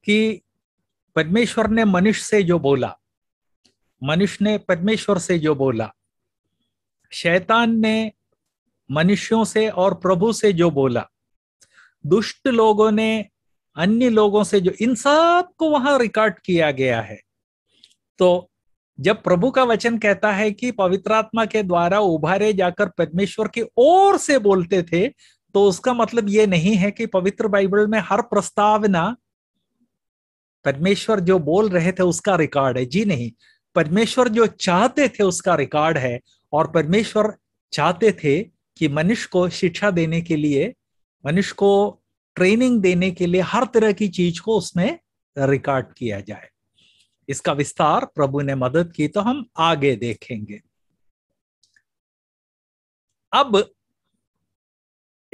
कि परमेश्वर ने मनुष्य से जो बोला मनुष्य ने परमेश्वर से जो बोला शैतान ने मनुष्यों से और प्रभु से जो बोला दुष्ट लोगों ने अन्य लोगों से जो इन सब को वहां रिकॉर्ड किया गया है तो जब प्रभु का वचन कहता है कि पवित्र आत्मा के द्वारा उभारे जाकर परमेश्वर की ओर से बोलते थे तो उसका मतलब ये नहीं है कि पवित्र बाइबल में हर प्रस्तावना परमेश्वर जो बोल रहे थे उसका रिकॉर्ड है जी नहीं परमेश्वर जो चाहते थे उसका रिकॉर्ड है और परमेश्वर चाहते थे कि मनुष्य को शिक्षा देने के लिए मनुष्य को ट्रेनिंग देने के लिए हर तरह की चीज को उसमें रिकॉर्ड किया जाए इसका विस्तार प्रभु ने मदद की तो हम आगे देखेंगे अब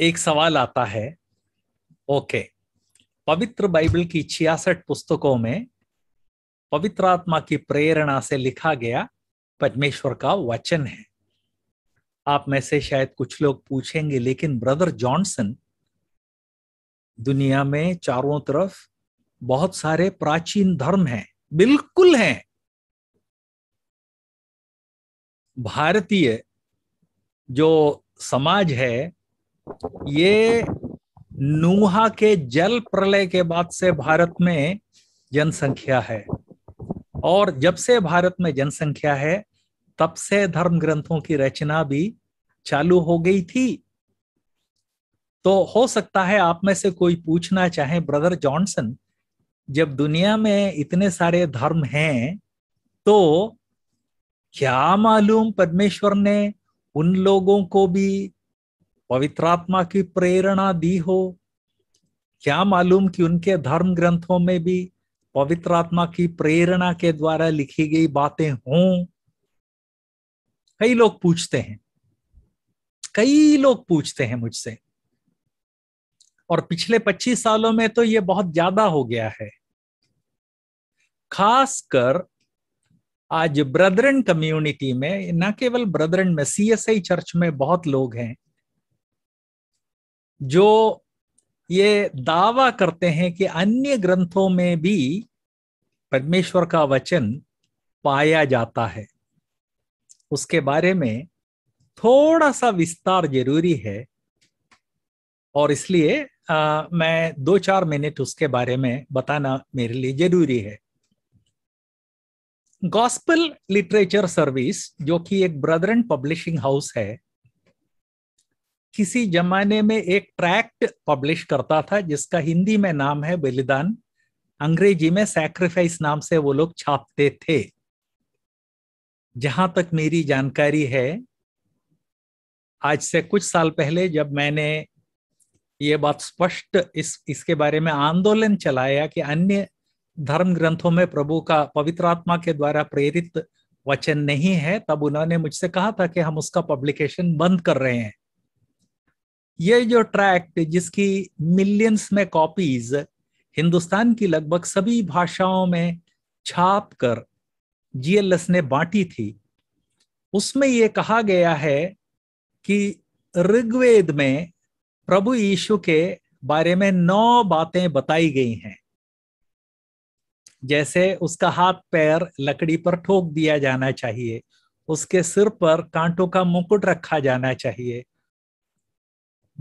एक सवाल आता है ओके पवित्र बाइबल की छियासठ पुस्तकों में पवित्र आत्मा की प्रेरणा से लिखा गया परमेश्वर का वचन है आप में से शायद कुछ लोग पूछेंगे लेकिन ब्रदर जॉनसन दुनिया में चारों तरफ बहुत सारे प्राचीन धर्म हैं बिल्कुल हैं भारतीय जो समाज है ये नूहा के जल प्रलय के बाद से भारत में जनसंख्या है और जब से भारत में जनसंख्या है तब से धर्म ग्रंथों की रचना भी चालू हो गई थी तो हो सकता है आप में से कोई पूछना चाहे ब्रदर जॉनसन जब दुनिया में इतने सारे धर्म हैं तो क्या मालूम परमेश्वर ने उन लोगों को भी पवित्र आत्मा की प्रेरणा दी हो क्या मालूम कि उनके धर्म ग्रंथों में भी पवित्र आत्मा की प्रेरणा के द्वारा लिखी गई बातें हों कई लोग पूछते हैं कई लोग पूछते हैं मुझसे और पिछले 25 सालों में तो ये बहुत ज्यादा हो गया है खासकर आज ब्रदरन कम्युनिटी में न केवल ब्रदरन में सीएसआई चर्च में बहुत लोग हैं जो ये दावा करते हैं कि अन्य ग्रंथों में भी परमेश्वर का वचन पाया जाता है उसके बारे में थोड़ा सा विस्तार जरूरी है और इसलिए आ, मैं दो चार मिनट उसके बारे में बताना मेरे लिए जरूरी है गॉस्पल लिटरेचर सर्विस जो कि एक ब्रदरन पब्लिशिंग हाउस है किसी जमाने में एक ट्रैक्ट पब्लिश करता था जिसका हिंदी में नाम है बलिदान अंग्रेजी में सैक्रिफाइस नाम से वो लोग छापते थे जहां तक मेरी जानकारी है आज से कुछ साल पहले जब मैंने ये बात स्पष्ट इस इसके बारे में आंदोलन चलाया कि अन्य धर्म ग्रंथों में प्रभु का पवित्र आत्मा के द्वारा प्रेरित वचन नहीं है तब उन्होंने मुझसे कहा था कि हम उसका पब्लिकेशन बंद कर रहे हैं ये जो ट्रैक्ट जिसकी मिलियंस में कॉपीज हिंदुस्तान की लगभग सभी भाषाओं में छाप कर जीएलएस ने बांटी थी उसमें ये कहा गया है कि ऋग्वेद में प्रभु यीशु के बारे में नौ बातें बताई गई हैं जैसे उसका हाथ पैर लकड़ी पर ठोक दिया जाना चाहिए उसके सिर पर कांटों का मुकुट रखा जाना चाहिए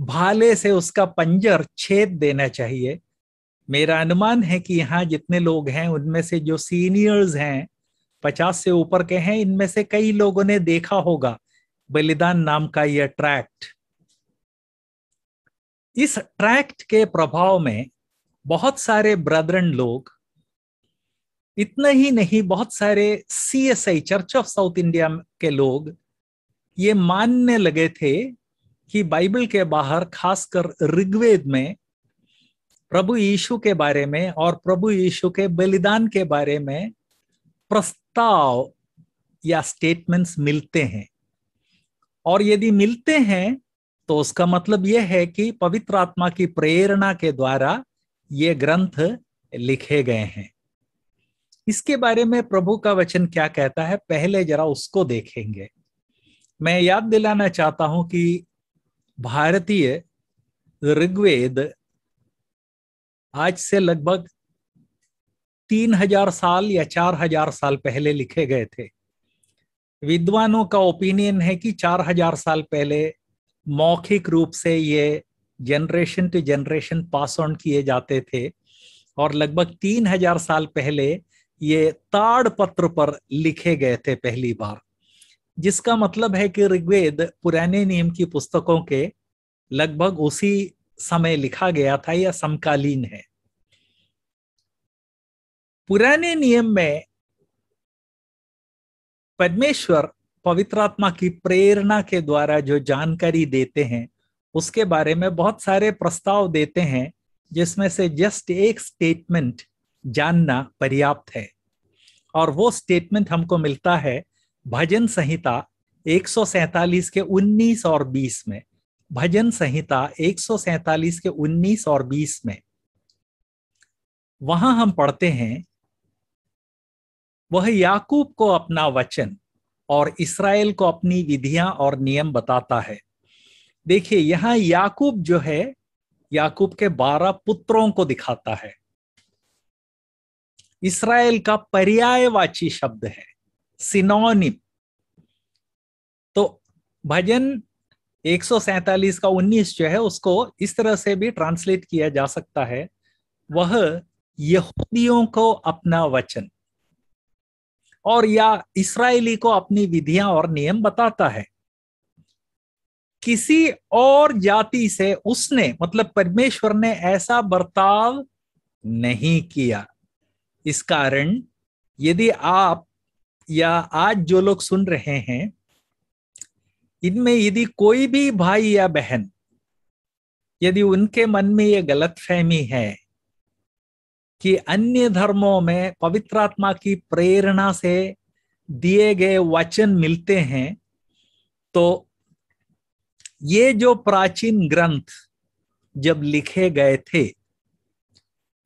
भाले से उसका पंजर छेद देना चाहिए मेरा अनुमान है कि यहाँ जितने लोग हैं उनमें से जो सीनियर्स हैं पचास से ऊपर के हैं इनमें से कई लोगों ने देखा होगा बलिदान नाम का यह ट्रैक्ट इस ट्रैक्ट के प्रभाव में बहुत सारे ब्रदरन लोग इतना ही नहीं बहुत सारे C S I church of South India के लोग ये मानने लगे थे कि बाइबल के बाहर खासकर ऋग्वेद में प्रभु यीशु के बारे में और प्रभु यीशु के बलिदान के बारे में प्रस्ताव या स्टेटमेंट्स मिलते हैं और यदि मिलते हैं तो उसका मतलब यह है कि पवित्र आत्मा की प्रेरणा के द्वारा ये ग्रंथ लिखे गए हैं इसके बारे में प्रभु का वचन क्या कहता है पहले जरा उसको देखेंगे मैं याद दिलाना चाहता हूं कि भारतीय ऋग्वेद आज से लगभग तीन हजार साल या चार हजार साल पहले लिखे गए थे विद्वानों का ओपिनियन है कि चार हजार साल पहले मौखिक रूप से ये generation to generation pass on किए जाते थे और लगभग तीन हजार साल पहले ये ताड़ पत्र पर लिखे गए थे पहली बार जिसका मतलब है कि ऋग्वेद पुराने नियम की पुस्तकों के लगभग उसी समय लिखा गया था या समकालीन है पुराने नियम में परमेश्वर पवित्र आत्मा की प्रेरणा के द्वारा जो जानकारी देते हैं उसके बारे में बहुत सारे प्रस्ताव देते हैं जिसमें से जस्ट एक स्टेटमेंट जानना पर्याप्त है और वो स्टेटमेंट हमको मिलता है भजन संहिता एक के 19 और 20 में भजन संहिता एक के 19 और 20 में वहां हम पढ़ते हैं वह याकूब को अपना वचन और इसराइल को अपनी विधियां और नियम बताता है देखिए यहां याकूब जो है याकूब के बारह पुत्रों को दिखाता है इसराइल का पर्यायवाची शब्द है सिनोनिम तो भजन 147 का 19 जो है उसको इस तरह से भी ट्रांसलेट किया जा सकता है वह यहूदियों को अपना वचन और या इसराइली को अपनी विधियां और नियम बताता है किसी और जाति से उसने मतलब परमेश्वर ने ऐसा बर्ताव नहीं किया इस कारण यदि आप या आज जो लोग सुन रहे हैं इनमें यदि कोई भी भाई या बहन यदि उनके मन में ये गलत फहमी है कि अन्य धर्मों में पवित्र आत्मा की प्रेरणा से दिए गए वचन मिलते हैं तो ये जो प्राचीन ग्रंथ जब लिखे गए थे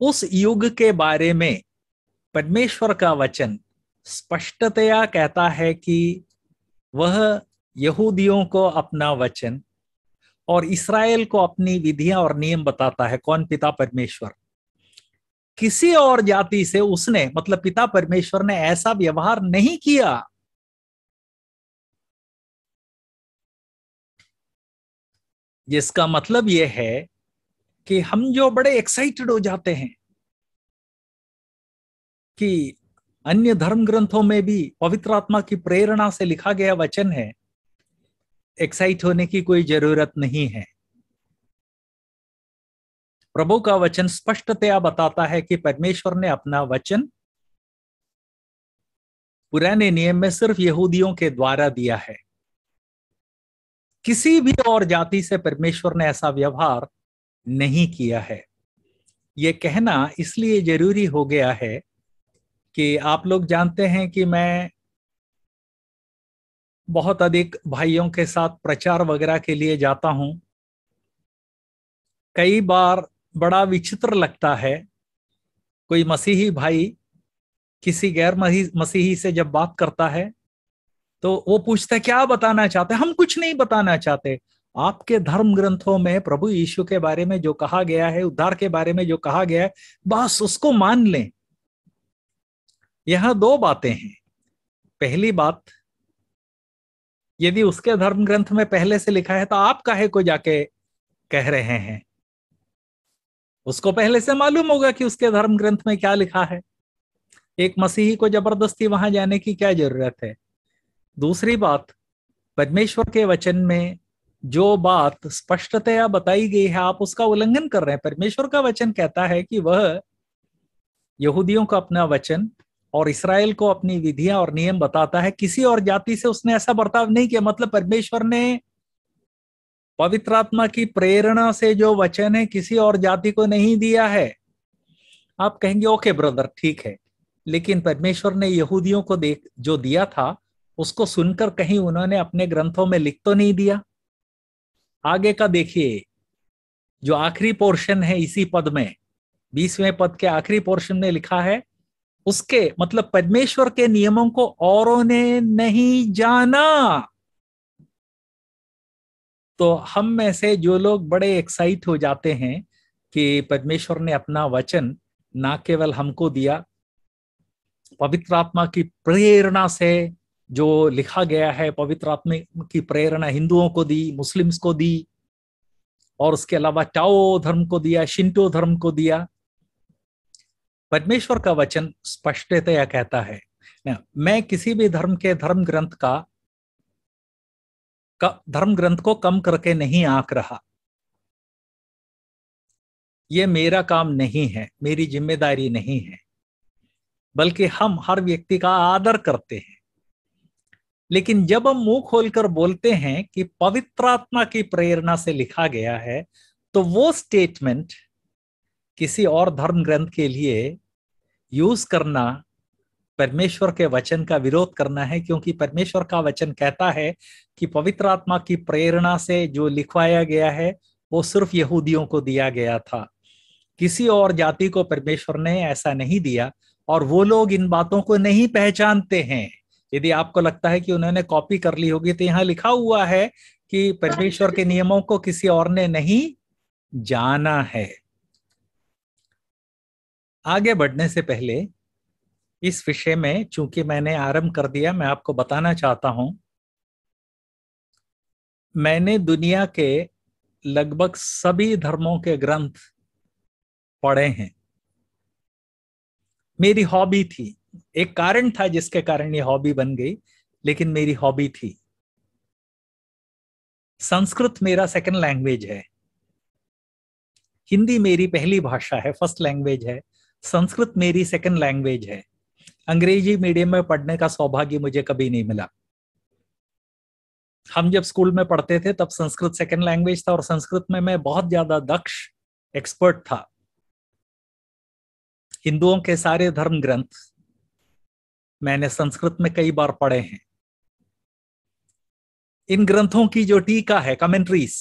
उस युग के बारे में परमेश्वर का वचन स्पष्टतया कहता है कि वह यहूदियों को अपना वचन और इसराइल को अपनी विधियां और नियम बताता है कौन पिता परमेश्वर किसी और जाति से उसने मतलब पिता परमेश्वर ने ऐसा व्यवहार नहीं किया जिसका मतलब यह है कि हम जो बड़े एक्साइटेड हो जाते हैं कि अन्य धर्म ग्रंथों में भी पवित्र आत्मा की प्रेरणा से लिखा गया वचन है एक्साइट होने की कोई जरूरत नहीं है प्रभु का वचन स्पष्टतया बताता है कि परमेश्वर ने अपना वचन पुराने नियम में सिर्फ यहूदियों के द्वारा दिया है किसी भी और जाति से परमेश्वर ने ऐसा व्यवहार नहीं किया है यह कहना इसलिए जरूरी हो गया है कि आप लोग जानते हैं कि मैं बहुत अधिक भाइयों के साथ प्रचार वगैरह के लिए जाता हूं कई बार बड़ा विचित्र लगता है कोई मसीही भाई किसी गैर मसीही से जब बात करता है तो वो पूछता है क्या बताना चाहते हम कुछ नहीं बताना चाहते आपके धर्म ग्रंथों में प्रभु यीशु के बारे में जो कहा गया है उद्धार के बारे में जो कहा गया है बस उसको मान लें यहां दो बातें हैं पहली बात यदि उसके धर्म ग्रंथ में पहले से लिखा है तो आप काहे को जाके कह रहे हैं उसको पहले से मालूम होगा कि उसके धर्म ग्रंथ में क्या लिखा है एक मसीही को जबरदस्ती वहां जाने की क्या जरूरत है दूसरी बात परमेश्वर के वचन में जो बात स्पष्टतया बताई गई है आप उसका उल्लंघन कर रहे हैं परमेश्वर का वचन कहता है कि वह यहूदियों का अपना वचन और इसराइल को अपनी विधियां और नियम बताता है किसी और जाति से उसने ऐसा बर्ताव नहीं किया मतलब परमेश्वर ने पवित्र आत्मा की प्रेरणा से जो वचन है किसी और जाति को नहीं दिया है आप कहेंगे ओके ब्रदर ठीक है लेकिन परमेश्वर ने यहूदियों को देख जो दिया था उसको सुनकर कहीं उन्होंने अपने ग्रंथों में लिख तो नहीं दिया आगे का देखिए जो आखिरी पोर्शन है इसी पद में बीसवें पद के आखिरी पोर्शन में लिखा है उसके मतलब पद्मेश्वर के नियमों को औरों ने नहीं जाना तो हम में से जो लोग बड़े एक्साइट हो जाते हैं कि पद्मेश्वर ने अपना वचन ना केवल हमको दिया पवित्र आत्मा की प्रेरणा से जो लिखा गया है पवित्र आत्मा की प्रेरणा हिंदुओं को दी मुस्लिम्स को दी और उसके अलावा टाओ धर्म को दिया शिंटो धर्म को दिया परमेश्वर का वचन स्पष्टतया कहता है मैं किसी भी धर्म के धर्म ग्रंथ का, का धर्म ग्रंथ को कम करके नहीं आंक रहा ये मेरा काम नहीं है मेरी जिम्मेदारी नहीं है बल्कि हम हर व्यक्ति का आदर करते हैं लेकिन जब हम मुंह खोलकर बोलते हैं कि पवित्र आत्मा की प्रेरणा से लिखा गया है तो वो स्टेटमेंट किसी और धर्म ग्रंथ के लिए यूज करना परमेश्वर के वचन का विरोध करना है क्योंकि परमेश्वर का वचन कहता है कि पवित्र आत्मा की प्रेरणा से जो लिखवाया गया है वो सिर्फ यहूदियों को दिया गया था किसी और जाति को परमेश्वर ने ऐसा नहीं दिया और वो लोग इन बातों को नहीं पहचानते हैं यदि आपको लगता है कि उन्होंने कॉपी कर ली होगी तो यहाँ लिखा हुआ है कि परमेश्वर के नियमों को किसी और ने नहीं जाना है आगे बढ़ने से पहले इस विषय में चूंकि मैंने आरंभ कर दिया मैं आपको बताना चाहता हूं मैंने दुनिया के लगभग सभी धर्मों के ग्रंथ पढ़े हैं मेरी हॉबी थी एक कारण था जिसके कारण ये हॉबी बन गई लेकिन मेरी हॉबी थी संस्कृत मेरा सेकंड लैंग्वेज है हिंदी मेरी पहली भाषा है फर्स्ट लैंग्वेज है संस्कृत मेरी सेकंड लैंग्वेज है अंग्रेजी मीडियम में पढ़ने का सौभाग्य मुझे कभी नहीं मिला हम जब स्कूल में पढ़ते थे तब संस्कृत सेकंड लैंग्वेज था और संस्कृत में मैं बहुत ज्यादा दक्ष एक्सपर्ट था हिंदुओं के सारे धर्म ग्रंथ मैंने संस्कृत में कई बार पढ़े हैं इन ग्रंथों की जो टीका है कमेंट्रीज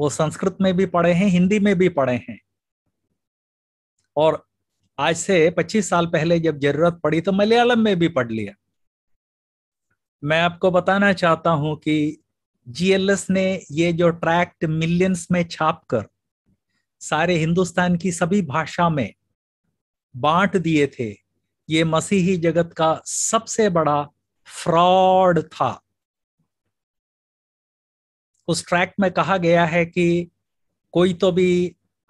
वो संस्कृत में भी पढ़े हैं हिंदी में भी पढ़े हैं और आज से 25 साल पहले जब जरूरत पड़ी तो मलयालम में भी पढ़ लिया मैं आपको बताना चाहता हूं कि जीएलएस ने ये जो ट्रैक्ट मिलियंस में छाप कर सारे हिंदुस्तान की सभी भाषा में बांट दिए थे ये मसीही जगत का सबसे बड़ा फ्रॉड था उस ट्रैक्ट में कहा गया है कि कोई तो भी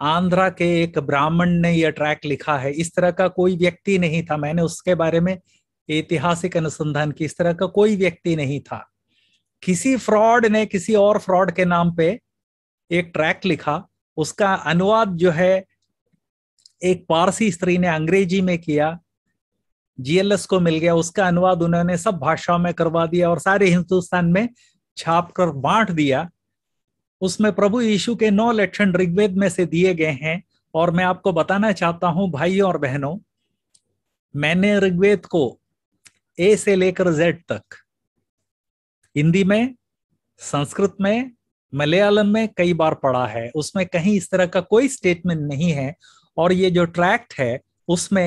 आंध्रा के एक ब्राह्मण ने यह ट्रैक लिखा है इस तरह का कोई व्यक्ति नहीं था मैंने उसके बारे में ऐतिहासिक अनुसंधान की इस तरह का कोई व्यक्ति नहीं था किसी फ्रॉड ने किसी और फ्रॉड के नाम पे एक ट्रैक लिखा उसका अनुवाद जो है एक पारसी स्त्री ने अंग्रेजी में किया जीएलएस को मिल गया उसका अनुवाद उन्होंने सब भाषाओं में करवा दिया और सारे हिंदुस्तान में छाप कर बांट दिया उसमें प्रभु यीशु के नौ लक्षण ऋग्वेद में से दिए गए हैं और मैं आपको बताना चाहता हूं भाई और बहनों मैंने ऋग्वेद को ए से लेकर जेड तक हिंदी में संस्कृत में मलयालम में कई बार पढ़ा है उसमें कहीं इस तरह का कोई स्टेटमेंट नहीं है और ये जो ट्रैक्ट है उसमें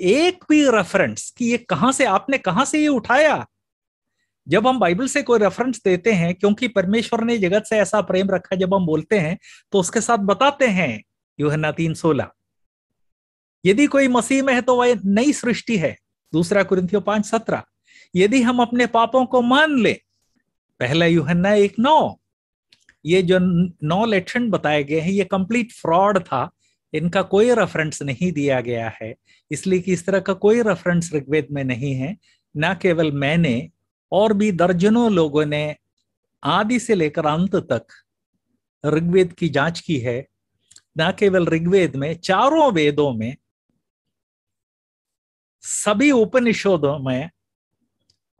एक भी रेफरेंस कि ये कहां से आपने कहां से ये उठाया जब हम बाइबल से कोई रेफरेंस देते हैं क्योंकि परमेश्वर ने जगत से ऐसा प्रेम रखा जब हम बोलते हैं तो उसके साथ बताते हैं यूहना तीन सोलह यदि कोई मसीह में है तो वह नई सृष्टि है दूसरा कुरिंथियो पांच सत्रह यदि हम अपने पापों को मान ले पहला यूहन्ना एक नौ ये जो नौ लक्षण बताए गए हैं ये कंप्लीट फ्रॉड था इनका कोई रेफरेंस नहीं दिया गया है इसलिए कि इस तरह का कोई रेफरेंस ऋग्वेद में नहीं है ना केवल मैंने और भी दर्जनों लोगों ने आदि से लेकर अंत तक ऋग्वेद की जांच की है न केवल ऋग्वेद में चारों वेदों में सभी उपनिषदों में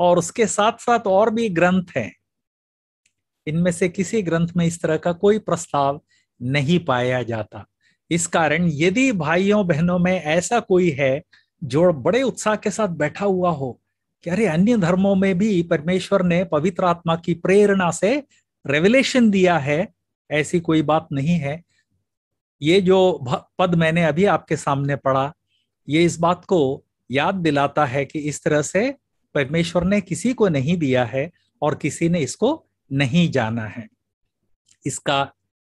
और उसके साथ साथ और भी ग्रंथ हैं इनमें से किसी ग्रंथ में इस तरह का कोई प्रस्ताव नहीं पाया जाता इस कारण यदि भाइयों बहनों में ऐसा कोई है जो बड़े उत्साह के साथ बैठा हुआ हो कि अरे अन्य धर्मों में भी परमेश्वर ने पवित्र आत्मा की प्रेरणा से रेवलेशन दिया है ऐसी कोई बात नहीं है ये जो पद मैंने अभी आपके सामने पढ़ा ये इस बात को याद दिलाता है कि इस तरह से परमेश्वर ने किसी को नहीं दिया है और किसी ने इसको नहीं जाना है इसका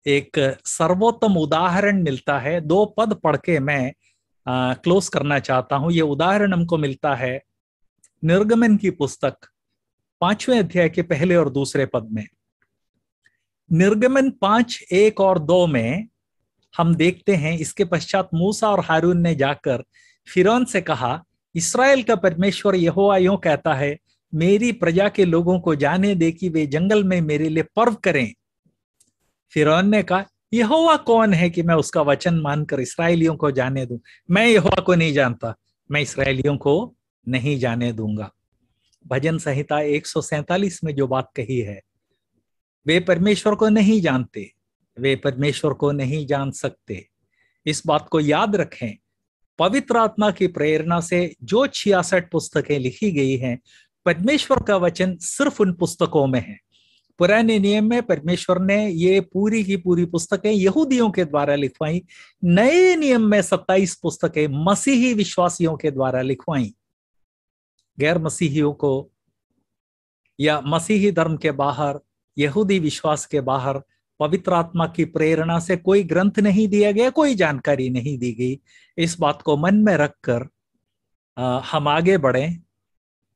एक सर्वोत्तम उदाहरण मिलता है दो पद पढ़ के मैं क्लोज करना चाहता हूं ये उदाहरण हमको मिलता है निर्गमन की पुस्तक पांचवें अध्याय के पहले और दूसरे पद में निर्गमन पांच एक और दो में हम देखते हैं इसके पश्चात मूसा और हारून ने जाकर फिरौन से कहा इसराइल का परमेश्वर यहोवा यो कहता है मेरी प्रजा के लोगों को जाने दे कि वे जंगल में मेरे लिए पर्व करें फिरौन ने कहा यहोवा कौन है कि मैं उसका वचन मानकर इसराइलियों को जाने दूं मैं यहोवा को नहीं जानता मैं इसराइलियों को नहीं जाने दूंगा भजन संहिता एक में जो बात कही है वे परमेश्वर को नहीं जानते वे परमेश्वर को नहीं जान सकते इस बात को याद रखें पवित्र आत्मा की प्रेरणा से जो छियासठ पुस्तकें लिखी गई हैं परमेश्वर का वचन सिर्फ उन पुस्तकों में है पुराने नियम में परमेश्वर ने ये पूरी की पूरी पुस्तकें यहूदियों के द्वारा लिखवाई नए नियम में सत्ताईस पुस्तकें मसीही विश्वासियों के द्वारा लिखवाई गैर मसीहियों को या मसीही धर्म के बाहर यहूदी विश्वास के बाहर पवित्र आत्मा की प्रेरणा से कोई ग्रंथ नहीं दिया गया कोई जानकारी नहीं दी गई इस बात को मन में रखकर हम आगे बढ़े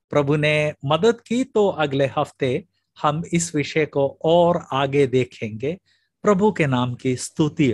प्रभु ने मदद की तो अगले हफ्ते हम इस विषय को और आगे देखेंगे प्रभु के नाम की स्तुति